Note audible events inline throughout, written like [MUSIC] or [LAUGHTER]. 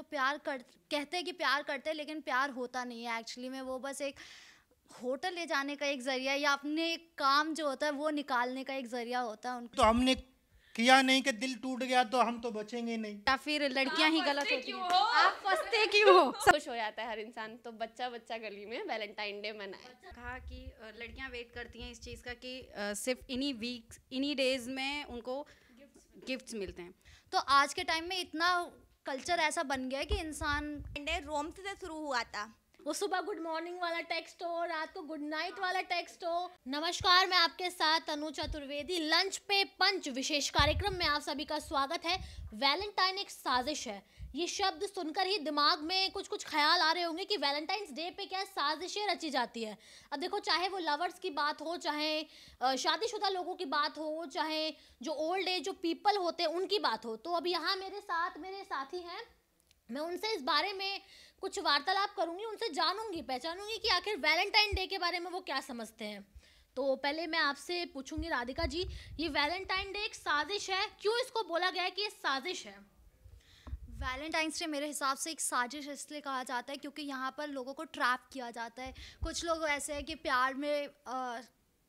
तो प्यार कर कहते हैं कि प्यार करते हैं लेकिन प्यार होता नहीं है एक्चुअली में वो बस एक होटल ले जाने का एक जरिया या अपने काम जो होता है वो निकालने का एक जरिया होता है उनको तो हमने किया नहीं कि दिल टूट गया तो हम तो बचेंगे नहीं या फिर लड़कियां ही गलत होती हैं आप फंसते क्यों हो [LAUGHS] खुश हो जाता है हर इंसान तो बच्चा बच्चा गली में वैलेंटाइन डे मनाए कहा कि लड़कियां वेट करती हैं इस चीज़ का कि सिर्फ इन्हीं वीक्स इन्हीं डेज में उनको गिफ्ट्स मिलते हैं तो आज के टाइम में इतना कल्चर ऐसा बन गया है कि इंसान रोम से शुरू हुआ था वो सुबह गुड मॉर्निंग वाला टेक्स्ट हो रात को गुड नाइट वाला टेक्स्ट हो नमस्कार मैं आपके साथ अनु चतुर्वेदी लंच पे पंच विशेष कार्यक्रम में आप सभी का स्वागत है वैलेंटाइन एक साजिश है ये शब्द सुनकर ही दिमाग में कुछ कुछ ख्याल आ रहे होंगे कि वैलेंटाइंस डे पे क्या साजिशें रची जाती है अब देखो चाहे वो लवर्स की बात हो चाहे शादीशुदा लोगों की बात हो चाहे जो ओल्ड एज जो पीपल होते हैं उनकी बात हो तो अब यहाँ मेरे साथ मेरे साथी हैं मैं उनसे इस बारे में कुछ वार्तालाप करूँगी उनसे जानूंगी पहचानूंगी कि आखिर वैलेंटाइन डे के बारे में वो क्या समझते हैं तो पहले मैं आपसे पूछूंगी राधिका जी ये वैलेंटाइन डे एक साजिश है क्यों इसको बोला गया है कि ये साजिश है वैलेंटाइंस डे मेरे हिसाब से एक साजिश इसलिए कहा जाता है क्योंकि यहाँ पर लोगों को ट्रैप किया जाता है कुछ लोग ऐसे हैं कि प्यार में आ,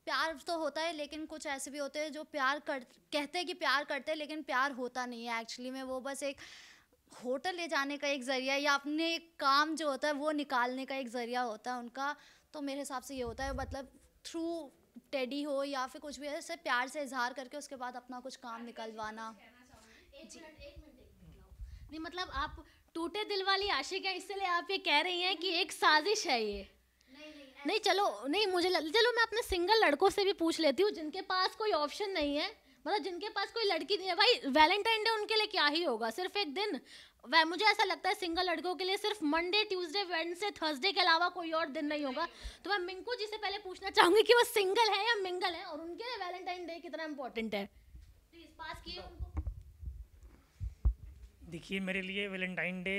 प्यार तो होता है लेकिन कुछ ऐसे भी होते हैं जो प्यार कर कहते हैं कि प्यार करते हैं लेकिन प्यार होता नहीं है एक्चुअली में वो बस एक होटल ले जाने का एक ज़रिया या अपने काम जो होता है वो निकालने का एक ज़रिया होता है उनका तो मेरे हिसाब से ये होता है मतलब थ्रू टेडी हो या फिर कुछ भी ऐसे प्यार से इजहार करके उसके बाद अपना कुछ काम निकलवाना नहीं मतलब आप टूटे दिल वाली आशिक है इसलिए आप ये कह रही हैं कि एक साजिश है ये नहीं, नहीं चलो नहीं मुझे चलो मैं अपने सिंगल लड़कों से भी पूछ लेती हूँ जिनके पास कोई ऑप्शन नहीं है मतलब जिनके पास कोई लड़की नहीं है भाई वैलेंटाइन डे उनके लिए क्या ही होगा सिर्फ एक दिन वह मुझे ऐसा लगता है सिंगल लड़कों के लिए सिर्फ मंडे ट्यूसडे वेडनेसडे थर्सडे के अलावा कोई और दिन नहीं होगा तो मैं मिंकू जी से पहले पूछना चाहूंगी कि वो सिंगल है या मिंगल है और उनके लिए वैलेंटाइन डे कितना इम्पोर्टेंट है प्लीज पास किए देखिए मेरे लिए वैलेंटाइन डे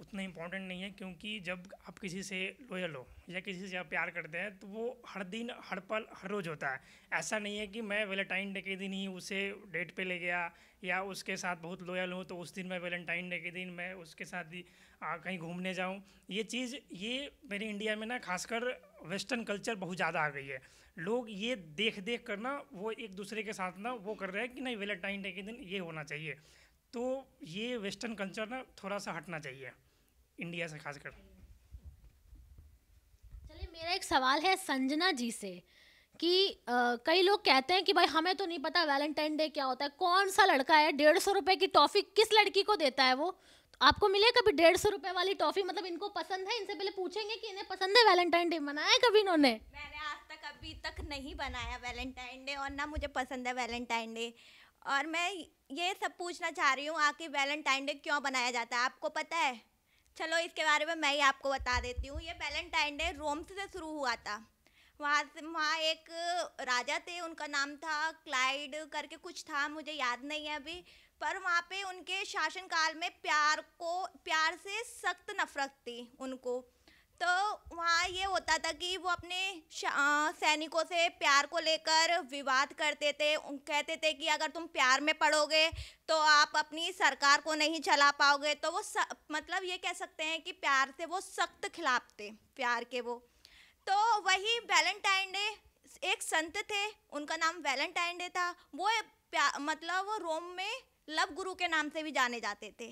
उतना इम्पोर्टेंट नहीं है क्योंकि जब आप किसी से लोयल हो या किसी से आप प्यार करते हैं तो वो हर दिन हर पल हर रोज़ होता है ऐसा नहीं है कि मैं वेलेंटाइन डे के दिन ही उसे डेट पे ले गया या उसके साथ बहुत लोयल हूँ तो उस दिन मैं वेलेंटाइन डे के दिन मैं उसके साथ ही कहीं घूमने जाऊँ ये चीज़ ये मेरे इंडिया में ना खासकर वेस्टर्न कल्चर बहुत ज़्यादा आ गई है लोग ये देख देख कर ना वो एक दूसरे के साथ ना वो कर रहे हैं कि नहीं वेलेंटाइन डे के दिन ये होना चाहिए तो ये वेस्टर्न कल्चर ना थोड़ा सा हटना चाहिए इंडिया से खासकर चलिए मेरा एक सवाल है संजना जी से कि कई लोग कहते हैं कि भाई हमें तो नहीं पता वैलेंटाइन डे क्या होता है कौन सा लड़का है डेढ़ सौ रुपए की टॉफ़ी किस लड़की को देता है वो आपको मिले कभी डेढ़ सौ रुपये वाली टॉफ़ी मतलब इनको पसंद है इनसे पहले पूछेंगे कि इन्हें पसंद है वैलेंटाइन डे मनाया कभी इन्होंने मैंने आज तक अभी तक नहीं बनाया वैलेंटाइन डे और ना मुझे पसंद है वैलेंटाइन डे और मैं ये सब पूछना चाह रही हूँ आखिर वैलेंटाइन डे क्यों बनाया जाता है आपको पता है चलो इसके बारे में मैं ही आपको बता देती हूँ ये वैलेंटाइन डे रोम से शुरू हुआ था वहाँ से वहाँ एक राजा थे उनका नाम था क्लाइड करके कुछ था मुझे याद नहीं है अभी पर वहाँ पे उनके शासनकाल में प्यार को प्यार से सख्त नफरत थी उनको तो वहाँ ये होता था कि वो अपने सैनिकों से प्यार को लेकर विवाद करते थे कहते थे कि अगर तुम प्यार में पढ़ोगे तो आप अपनी सरकार को नहीं चला पाओगे तो वो स, मतलब ये कह सकते हैं कि प्यार से वो सख्त खिलाफ थे प्यार के वो तो वही वैलेंटाइन डे एक संत थे उनका नाम वैलेंटाइन डे था वो मतलब वो रोम में लव गुरु के नाम से भी जाने जाते थे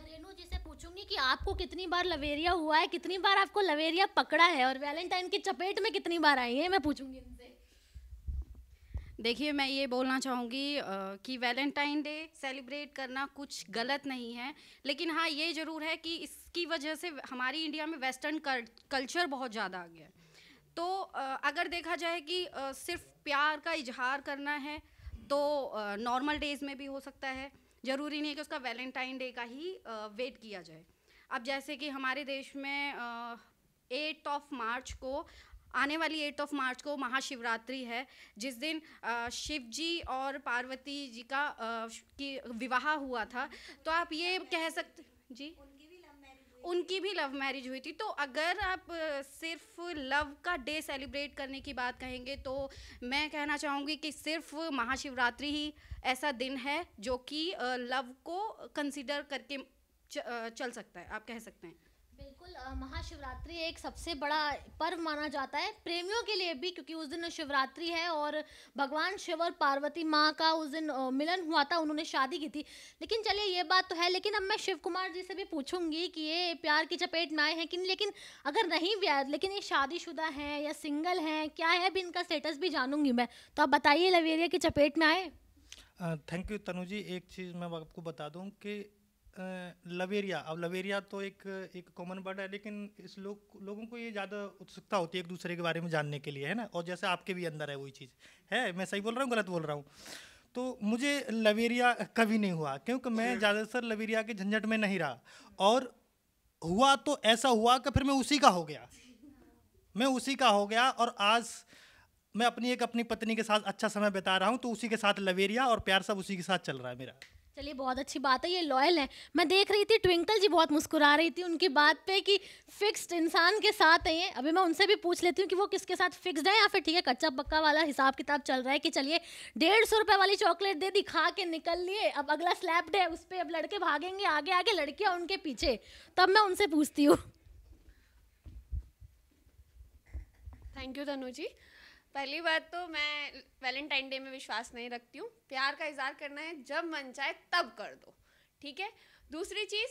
जिसे पूछूंगी कि आपको कितनी बार लवेरिया हुआ है कितनी बार आपको लवेरिया पकड़ा है और वैलेंटाइन की चपेट में कितनी बार आई है मैं पूछूंगी इनसे देखिए मैं ये बोलना चाहूँगी कि वैलेंटाइन डे सेलिब्रेट करना कुछ गलत नहीं है लेकिन हाँ ये ज़रूर है कि इसकी वजह से हमारी इंडिया में वेस्टर्न कल्चर बहुत ज़्यादा आ गया तो अगर देखा जाए कि सिर्फ प्यार का इजहार करना है तो नॉर्मल डेज़ में भी हो सकता है ज़रूरी नहीं है कि उसका वैलेंटाइन डे का ही वेट किया जाए अब जैसे कि हमारे देश में एट ऑफ मार्च को आने वाली एट ऑफ मार्च को महाशिवरात्रि है जिस दिन शिव जी और पार्वती जी का की विवाह हुआ था तो आप ये कह सकते जी उनकी भी लव मैरिज हुई थी तो अगर आप सिर्फ लव का डे सेलिब्रेट करने की बात कहेंगे तो मैं कहना चाहूँगी कि सिर्फ महाशिवरात्रि ही ऐसा दिन है जो कि लव को कंसिडर करके चल सकता है आप कह सकते हैं महाशिवरात्रि एक सबसे बड़ा पर्व माना जाता है प्रेमियों के लिए भी क्योंकि उस दिन शिवरात्रि है और भगवान शिव और पार्वती माँ का उस दिन मिलन हुआ था उन्होंने शादी की थी लेकिन चलिए ये बात तो है लेकिन अब मैं शिव कुमार जी से भी पूछूंगी कि ये प्यार की चपेट में आए हैं कि लेकिन अगर नहीं भी आए लेकिन ये शादीशुदा हैं या सिंगल हैं क्या है भी इनका स्टेटस भी जानूंगी मैं तो आप बताइए लवेरिया की चपेट में आए थैंक यू तनु जी एक चीज़ मैं आपको बता दूँ कि लवेरिया अब लवेरिया तो एक एक कॉमन वर्ड है लेकिन इस लो, लोगों को ये ज़्यादा उत्सुकता होती है एक दूसरे के बारे में जानने के लिए है ना और जैसे आपके भी अंदर है वही चीज़ है मैं सही बोल रहा हूँ गलत बोल रहा हूँ तो मुझे लवेरिया कभी नहीं हुआ क्योंकि मैं ज़्यादातर लवेरिया के झंझट में नहीं रहा और हुआ तो ऐसा हुआ कि फिर मैं उसी का हो गया मैं उसी का हो गया और आज मैं अपनी एक अपनी पत्नी के साथ अच्छा समय बिता रहा हूँ तो उसी के साथ लवेरिया और प्यार सब उसी के साथ चल रहा है मेरा चलिए बहुत अच्छी बात है ये लॉयल है मैं देख रही थी ट्विंकल जी बहुत मुस्कुरा रही थी उनकी बात पे कि फिक्स्ड इंसान के साथ है ये अभी मैं उनसे भी पूछ लेती हूँ कि वो किसके साथ फिक्स्ड है या फिर ठीक है कच्चा पक्का वाला हिसाब किताब चल रहा है कि चलिए डेढ़ सौ रुपये वाली चॉकलेट दे दी खा के निकल लिए अब अगला स्लैप्ड है उस पर अब लड़के भागेंगे आगे आगे लड़कियाँ उनके पीछे तब मैं उनसे पूछती हूँ थैंक यू तनु जी पहली बात तो मैं वैलेंटाइन डे में विश्वास नहीं रखती हूँ प्यार का इजहार करना है जब मन चाहे तब कर दो ठीक है दूसरी चीज़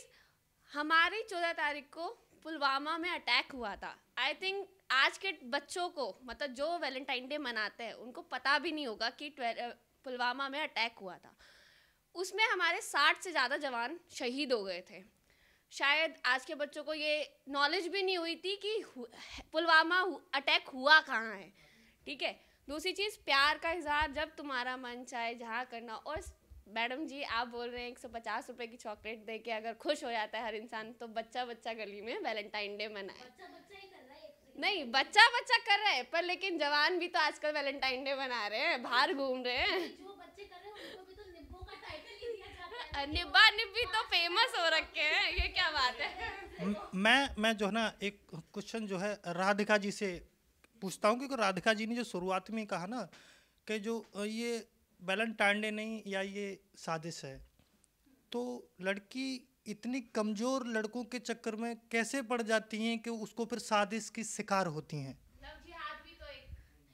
हमारी चौदह तारीख को पुलवामा में अटैक हुआ था आई थिंक आज के बच्चों को मतलब जो वैलेंटाइन डे मनाते हैं उनको पता भी नहीं होगा कि पुलवामा में अटैक हुआ था उसमें हमारे साठ से ज़्यादा जवान शहीद हो गए थे शायद आज के बच्चों को ये नॉलेज भी नहीं हुई थी कि पुलवामा अटैक हुआ कहाँ है ठीक है दूसरी चीज़ प्यार का इजहार जब तुम्हारा मन चाहे जहाँ करना और मैडम जी आप बोल रहे हैं एक सौ पचास रुपये की चॉकलेट दे के अगर खुश हो जाता है हर इंसान तो बच्चा बच्चा गली में वैलेंटाइन डे मनाए नहीं बच्चा बच्चा कर रहे हैं पर लेकिन जवान भी तो आजकल वैलेंटाइन डे मना रहे हैं बाहर घूम रहे हैं तो निब्बा निब्बी तो फेमस हो रखे हैं ये क्या बात है मैं मैं जो है ना एक क्वेश्चन जो है राधिका जी से पूछता हूँ क्योंकि राधिका जी ने जो शुरुआत में कहा ना कि जो ये वैलेंटाइन डे नहीं या ये साजिश है तो लड़की इतनी कमज़ोर लड़कों के चक्कर में कैसे पड़ जाती हैं कि उसको फिर साजिश की शिकार होती हैं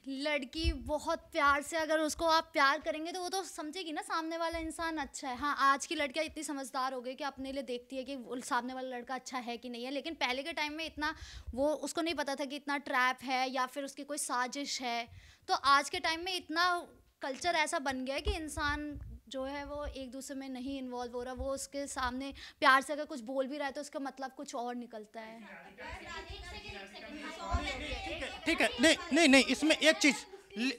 लड़की बहुत प्यार से अगर उसको आप प्यार करेंगे तो वो तो समझेगी ना सामने वाला इंसान अच्छा है हाँ आज की लड़कियाँ इतनी समझदार हो गई कि अपने लिए देखती है कि सामने वाला लड़का अच्छा है कि नहीं है लेकिन पहले के टाइम में इतना वो उसको नहीं पता था कि इतना ट्रैप है या फिर उसकी कोई साजिश है तो आज के टाइम में इतना कल्चर ऐसा बन गया है कि इंसान जो है वो एक दूसरे में नहीं इन्वॉल्व हो रहा वो उसके सामने प्यार से अगर कुछ बोल भी रहा है तो उसका मतलब कुछ और निकलता है ठीक है नहीं नहीं नहीं इसमें एक चीज़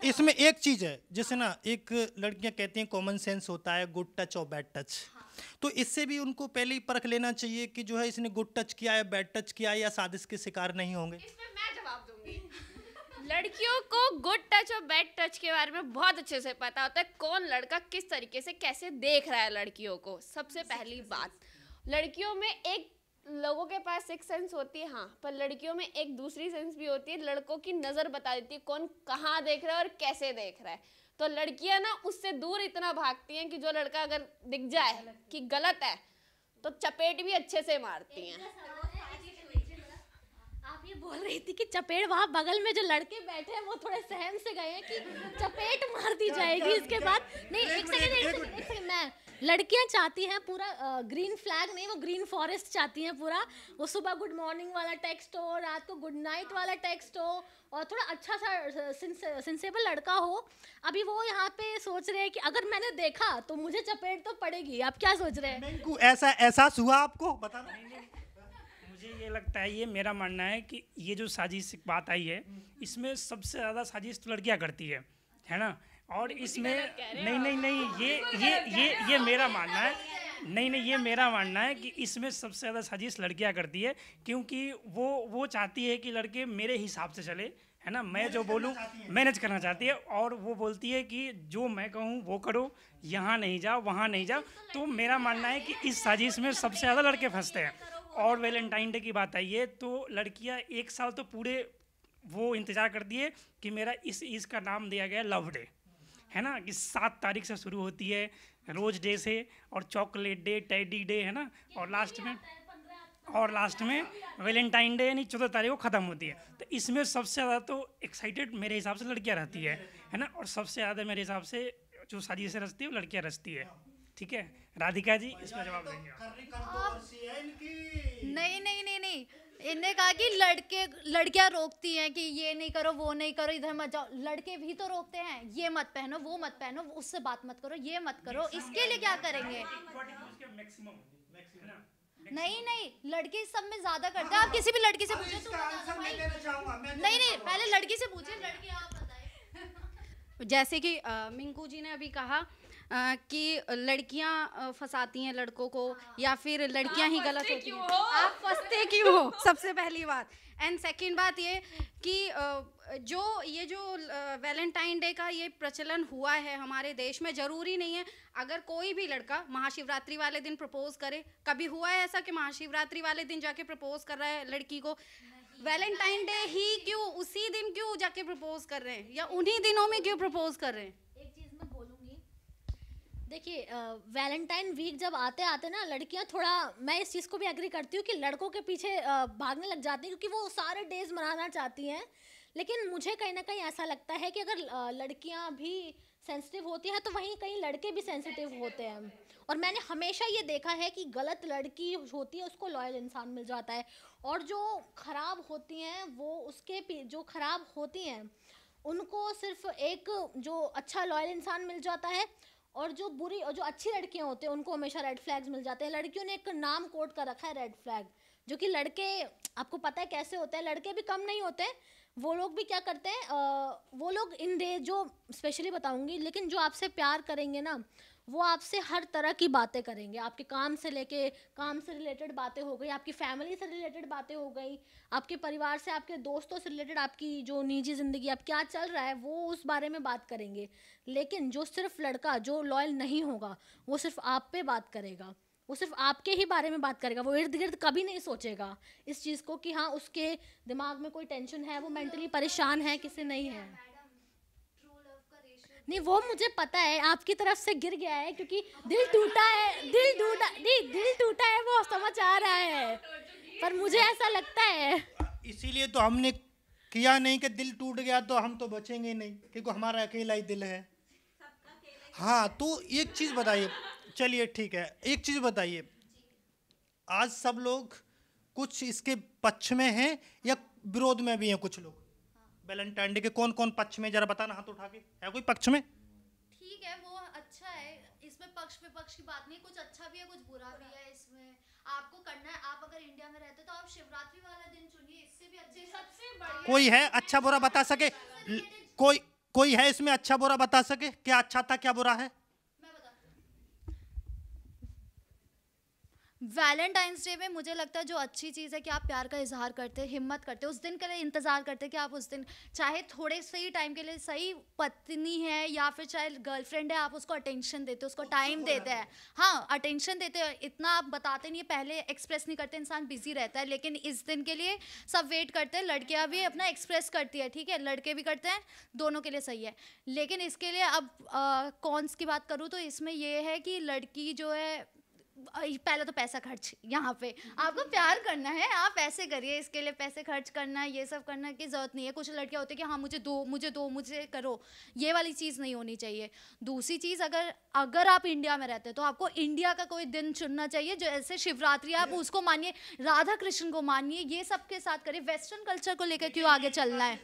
इसमें एक चीज़ है जैसे ना एक लड़कियां कहती हैं कॉमन सेंस होता है गुड टच और बैड टच तो इससे भी उनको पहले ही परख लेना चाहिए कि जो है इसने गुड टच किया है बैड टच किया है या साजिश के शिकार नहीं होंगे लड़कियों को गुड टच और बैड टच के बारे में बहुत अच्छे से पता होता है कौन लड़का किस तरीके से कैसे देख रहा है लड़कियों को सबसे पहली बात लड़कियों में एक लोगों के पास एक सेंस होती है हाँ पर लड़कियों में एक दूसरी सेंस भी होती है लड़कों की नज़र बता देती है कौन कहाँ देख रहा है और कैसे देख रहा है तो लड़कियाँ ना उससे दूर इतना भागती हैं कि जो लड़का अगर दिख जाए अच्छा कि गलत है तो चपेट भी अच्छे से मारती हैं बोल रही थी कि चपेट वहाँ बगल में जो लड़के बैठे हैं वो थोड़े सहम से गए हैं कि चपेट मार दी जाएगी इसके बाद नहीं एक सेकंड एक सेकंड एक सेकंड मैं लड़कियां चाहती हैं पूरा ग्रीन फ्लैग नहीं वो ग्रीन फॉरेस्ट चाहती हैं पूरा वो सुबह गुड मॉर्निंग वाला टेक्स्ट हो रात को गुड नाइट वाला टेक्स्ट हो और थोड़ा अच्छा सा सिंसेबल लड़का हो अभी वो यहाँ पे सोच रहे हैं कि अगर मैंने देखा तो मुझे चपेट तो पड़ेगी आप क्या सोच रहे हैं ऐसा एहसास हुआ आपको बताना ये लगता है ये मेरा मानना है कि ये जो साजिश बात आई है इसमें सबसे ज़्यादा साजिश तो लड़कियाँ करती है है ना और इसमें नहीं नहीं नहीं ये ये ये ये मेरा मानना है नहीं नहीं ये मेरा मानना है कि इसमें सबसे ज़्यादा साजिश लड़कियाँ करती है क्योंकि वो वो चाहती है कि लड़के मेरे हिसाब से चले है ना मैं जो बोलूँ मैनेज करना चाहती है और वो बोलती है कि जो मैं कहूँ वो करो यहाँ नहीं जाओ वहाँ नहीं जाओ तो मेरा मानना है कि इस साजिश में सबसे ज़्यादा लड़के फंसते हैं और वैलेंटाइन डे की बात आई है तो लड़कियां एक साल तो पूरे वो इंतज़ार कर दिए कि मेरा इस ईज का नाम दिया गया लव डे है ना कि सात तारीख से शुरू होती है रोज डे से और चॉकलेट डे टेडी डे है ना और लास्ट में और लास्ट में वैलेंटाइन डे यानी चौदह तारीख को ख़त्म होती है तो इसमें सबसे ज़्यादा तो एक्साइटेड मेरे हिसाब से लड़कियाँ रहती है है ना और सबसे ज़्यादा मेरे हिसाब से जो शादी से रचती है वो लड़कियाँ रचती है ठीक है राधिका जी इसका जवाब देंगे नहीं नहीं नहीं नहीं इन्हें कहा कि लड़के लड़कियां रोकती हैं कि ये नहीं करो वो नहीं करो इधर मत जाओ लड़के भी तो रोकते हैं ये मत पहनो वो मत पहनो उससे बात मत करो ये मत करो इसके लिए क्या करेंगे नहीं नहीं लड़के सब में ज्यादा करते हैं आप किसी भी लड़की से पूछे नहीं नहीं पहले लड़की से पूछे लड़की आप बताए जैसे कि मिंकू जी ने अभी कहा कि लड़कियां फंसाती हैं लड़कों को या फिर लड़कियां ही गलत होती हैं आप फंसते क्यों हो सबसे पहली बात एंड सेकेंड बात ये कि जो ये जो वैलेंटाइन डे का ये प्रचलन हुआ है हमारे देश में ज़रूरी नहीं है अगर कोई भी लड़का महाशिवरात्रि वाले दिन प्रपोज करे कभी हुआ है ऐसा कि महाशिवरात्रि वाले दिन जाके प्रपोज कर रहा है लड़की को वैलेंटाइन डे ही क्यों उसी दिन क्यों जाके प्रपोज कर रहे हैं या उन्हीं दिनों में क्यों प्रपोज कर रहे हैं देखिए वैलेंटाइन वीक जब आते आते ना लड़कियां थोड़ा मैं इस चीज़ को भी एग्री करती हूँ कि लड़कों के पीछे आ, भागने लग जाती हैं क्योंकि वो सारे डेज मनाना चाहती हैं लेकिन मुझे कहीं ना कहीं ऐसा लगता है कि अगर लड़कियां भी सेंसिटिव होती हैं तो वहीं कहीं लड़के भी सेंसिटिव होते हैं और मैंने हमेशा ये देखा है कि गलत लड़की होती है उसको लॉयल इंसान मिल जाता है और जो ख़राब होती हैं वो उसके जो ख़राब होती हैं उनको सिर्फ एक जो अच्छा लॉयल इंसान मिल जाता है और जो बुरी और जो अच्छी लड़कियां होती हैं उनको हमेशा रेड फ्लैग्स मिल जाते हैं लड़कियों ने एक नाम कोट कर रखा है रेड फ्लैग जो कि लड़के आपको पता है कैसे होते हैं लड़के भी कम नहीं होते वो लोग भी क्या करते हैं वो लोग इन डे जो स्पेशली बताऊंगी लेकिन जो आपसे प्यार करेंगे ना वो आपसे हर तरह की बातें करेंगे आपके काम से लेके काम से रिलेटेड बातें हो गई आपकी फैमिली से रिलेटेड बातें हो गई आपके परिवार से आपके दोस्तों से रिलेटेड आपकी जो निजी ज़िंदगी आप क्या चल रहा है वो उस बारे में बात करेंगे लेकिन जो सिर्फ लड़का जो लॉयल नहीं होगा वो सिर्फ आप पे बात करेगा वो सिर्फ आपके ही बारे में बात करेगा वो इर्द गिर्द कभी नहीं सोचेगा इस चीज़ को कि हाँ उसके दिमाग में कोई टेंशन है वो मेंटली परेशान है किसी नहीं है नहीं वो मुझे पता है आपकी तरफ से गिर गया है क्योंकि दिल टूटा है दिल टूटा नहीं दिल टूटा है वो समझ आ रहा है हाँ, तो पर मुझे ऐसा लगता है इसीलिए तो हमने किया नहीं कि दिल टूट गया तो हम तो बचेंगे नहीं क्योंकि हमारा अकेला ही दिल है हाँ तो एक चीज़ बताइए चलिए ठीक है एक चीज़ बताइए आज सब लोग कुछ इसके पक्ष में हैं या विरोध में भी हैं कुछ लोग वैलेंटाइन डे के कौन कौन पक्ष में जरा बताना हाथ उठा के है कोई पक्ष में ठीक है वो अच्छा है इसमें पक्ष में पक्ष की बात नहीं कुछ अच्छा भी है कुछ बुरा भी है इसमें आपको करना है आप अगर इंडिया में रहते तो आप शिवरात्रि वाला दिन चुनिए इससे भी अच्छे सबसे बढ़िया हाँ। कोई है अच्छा बुरा बता सके कोई कोई है इसमें अच्छा बुरा बता सके क्या अच्छा था क्या बुरा है वैलेंटाइंस डे में मुझे लगता है जो अच्छी चीज़ है कि आप प्यार का इजहार करते हैं हिम्मत करते उस दिन के लिए इंतज़ार करते हैं कि आप उस दिन चाहे थोड़े से ही टाइम के लिए सही पत्नी है या फिर चाहे गर्लफ्रेंड है आप उसको अटेंशन देते हो उसको टाइम हाँ, देते हैं हाँ अटेंशन देते हो इतना आप बताते नहीं पहले एक्सप्रेस नहीं करते इंसान बिजी रहता है लेकिन इस दिन के लिए सब वेट करते हैं लड़कियाँ भी अपना एक्सप्रेस करती है ठीक है लड़के भी करते हैं दोनों के लिए सही है लेकिन इसके लिए अब कॉन्स की बात करूँ तो इसमें यह है कि लड़की जो है पहले तो पैसा खर्च यहाँ पे आपको प्यार करना है आप ऐसे करिए इसके लिए पैसे खर्च करना ये सब करना की ज़रूरत नहीं है कुछ लड़कियाँ होती है कि हाँ मुझे दो मुझे दो मुझे करो ये वाली चीज़ नहीं होनी चाहिए दूसरी चीज़ अगर अगर आप इंडिया में रहते हो तो आपको इंडिया का कोई दिन चुनना चाहिए जैसे शिवरात्रि आप उसको मानिए राधा कृष्ण को मानिए ये सब के साथ करिए वेस्टर्न कल्चर को लेकर क्यों आगे चलना है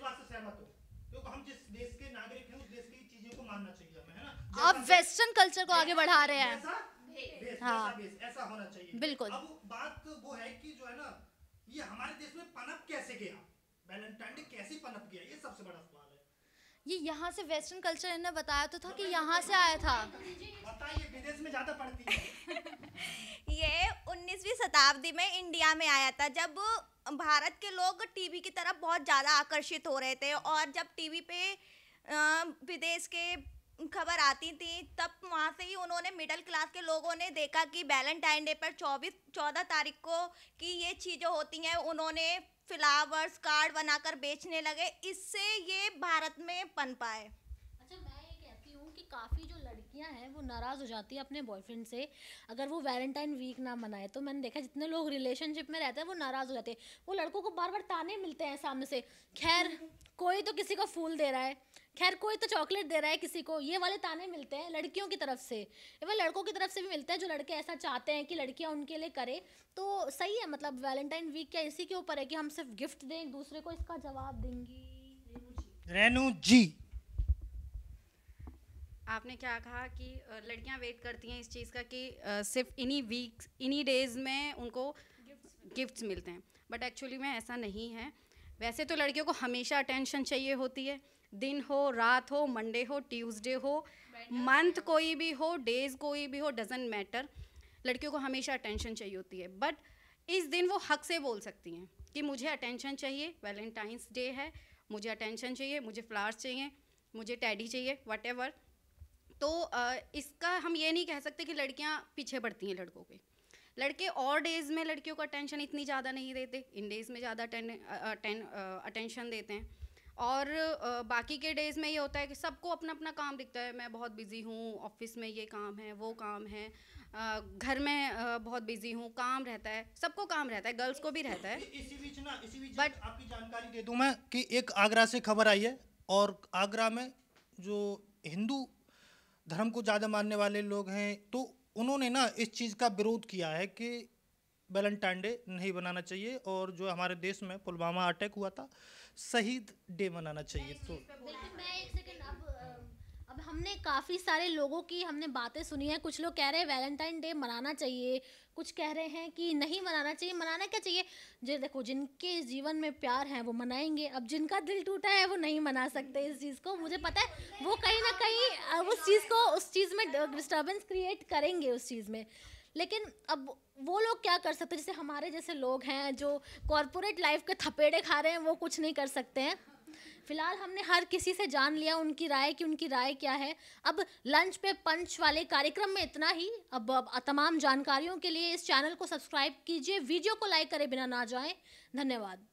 आप वेस्टर्न कल्चर को आगे बढ़ा रहे हैं हाँ ऐसा होना चाहिए बिल्कुल अब बात तो वो है कि जो है ना ये हमारे देश में पनप कैसे गया वैलेंटाइन डे कैसे पनप गया ये सबसे बड़ा सवाल ये यहाँ से वेस्टर्न कल्चर इन्होंने बताया तो था कि यहाँ से आया था बताइए विदेश में ज़्यादा पड़ती है [LAUGHS] ये उन्नीसवीं शताब्दी में इंडिया में आया था जब भारत के लोग टीवी की तरफ बहुत ज़्यादा आकर्षित हो रहे थे और जब टीवी पे विदेश के खबर आती थी तब वहाँ से ही उन्होंने मिडिल क्लास के लोगों ने देखा कि वैलेंटाइन डे पर चौबीस चौदह तारीख को कि ये चीज़ें होती हैं उन्होंने फ्लावर्स कार्ड बनाकर बेचने लगे इससे ये भारत में पन पाए लड़कियां हैं वो नाराज़ हो जाती है अपने बॉयफ्रेंड से अगर वो वैलेंटाइन वीक ना मनाए तो मैंने देखा जितने लोग रिलेशनशिप में रहते हैं वो नाराज़ हो जाते हैं वो लड़कों को बार बार ताने मिलते हैं सामने से खैर कोई तो किसी को फूल दे रहा है खैर कोई तो चॉकलेट दे रहा है किसी को ये वाले ताने मिलते हैं लड़कियों की तरफ से इवन लड़कों की तरफ से भी मिलते हैं जो लड़के ऐसा चाहते हैं कि लड़कियां उनके लिए करें तो सही है मतलब वैलेंटाइन वीक क्या इसी के ऊपर है कि हम सिर्फ गिफ्ट दें एक दूसरे को इसका जवाब देंगी रेनू जी आपने क्या कहा कि लड़कियां वेट करती हैं इस चीज़ का कि सिर्फ इन्हीं वीक्स इन्हीं डेज़ में उनको गिफ्ट्स मिलते हैं बट एक्चुअली में ऐसा नहीं है वैसे तो लड़कियों को हमेशा अटेंशन चाहिए होती है दिन हो रात हो मंडे हो ट्यूसडे हो मंथ कोई भी हो डेज़ कोई भी हो डजेंट मैटर लड़कियों को हमेशा अटेंशन चाहिए होती है बट इस दिन वो हक से बोल सकती हैं कि मुझे अटेंशन चाहिए वैलेंटाइंस डे है मुझे अटेंशन चाहिए मुझे फ्लावर्स चाहिए मुझे टैडी चाहिए वट एवर तो इसका हम ये नहीं कह सकते कि लड़कियां पीछे पड़ती हैं लड़कों के लड़के और डेज़ में लड़कियों को अटेंशन इतनी ज़्यादा नहीं देते इन डेज़ में ज़्यादा अटेंशन देते हैं और बाकी के डेज़ में ये होता है कि सबको अपना अपना काम दिखता है मैं बहुत बिज़ी हूँ ऑफिस में ये काम है वो काम है घर में बहुत बिजी हूँ काम रहता है सबको काम रहता है गर्ल्स को भी रहता है इसी बीच ना इसी बीच बट आपकी जानकारी दे दूँ मैं कि एक आगरा से खबर आई है और आगरा में जो हिंदू धर्म को ज़्यादा मानने वाले लोग हैं तो उन्होंने ना इस चीज़ का विरोध किया है कि वैलेंटाइन डे नहीं बनाना चाहिए और जो हमारे देश में पुलवामा अटैक हुआ था शहीद डे मनाना चाहिए तो हमने काफ़ी सारे लोगों की हमने बातें सुनी है कुछ लोग कह रहे हैं वैलेंटाइन डे मनाना चाहिए कुछ कह रहे हैं कि नहीं मनाना चाहिए मनाना क्या चाहिए जो देखो जिनके जीवन में प्यार है वो मनाएंगे अब जिनका दिल टूटा है वो नहीं मना सकते इस चीज़ को मुझे पता है वो कहीं ना कहीं उस चीज़ को उस चीज़ में डिस्टर्बेंस क्रिएट करेंगे उस चीज़ में लेकिन अब वो लोग क्या कर सकते जैसे हमारे जैसे लोग हैं जो कॉरपोरेट लाइफ के थपेड़े खा रहे हैं वो कुछ नहीं कर सकते हैं फिलहाल हमने हर किसी से जान लिया उनकी राय की उनकी राय क्या है अब लंच पे पंच वाले कार्यक्रम में इतना ही अब, अब तमाम जानकारियों के लिए इस चैनल को सब्सक्राइब कीजिए वीडियो को लाइक करें बिना ना जाएं धन्यवाद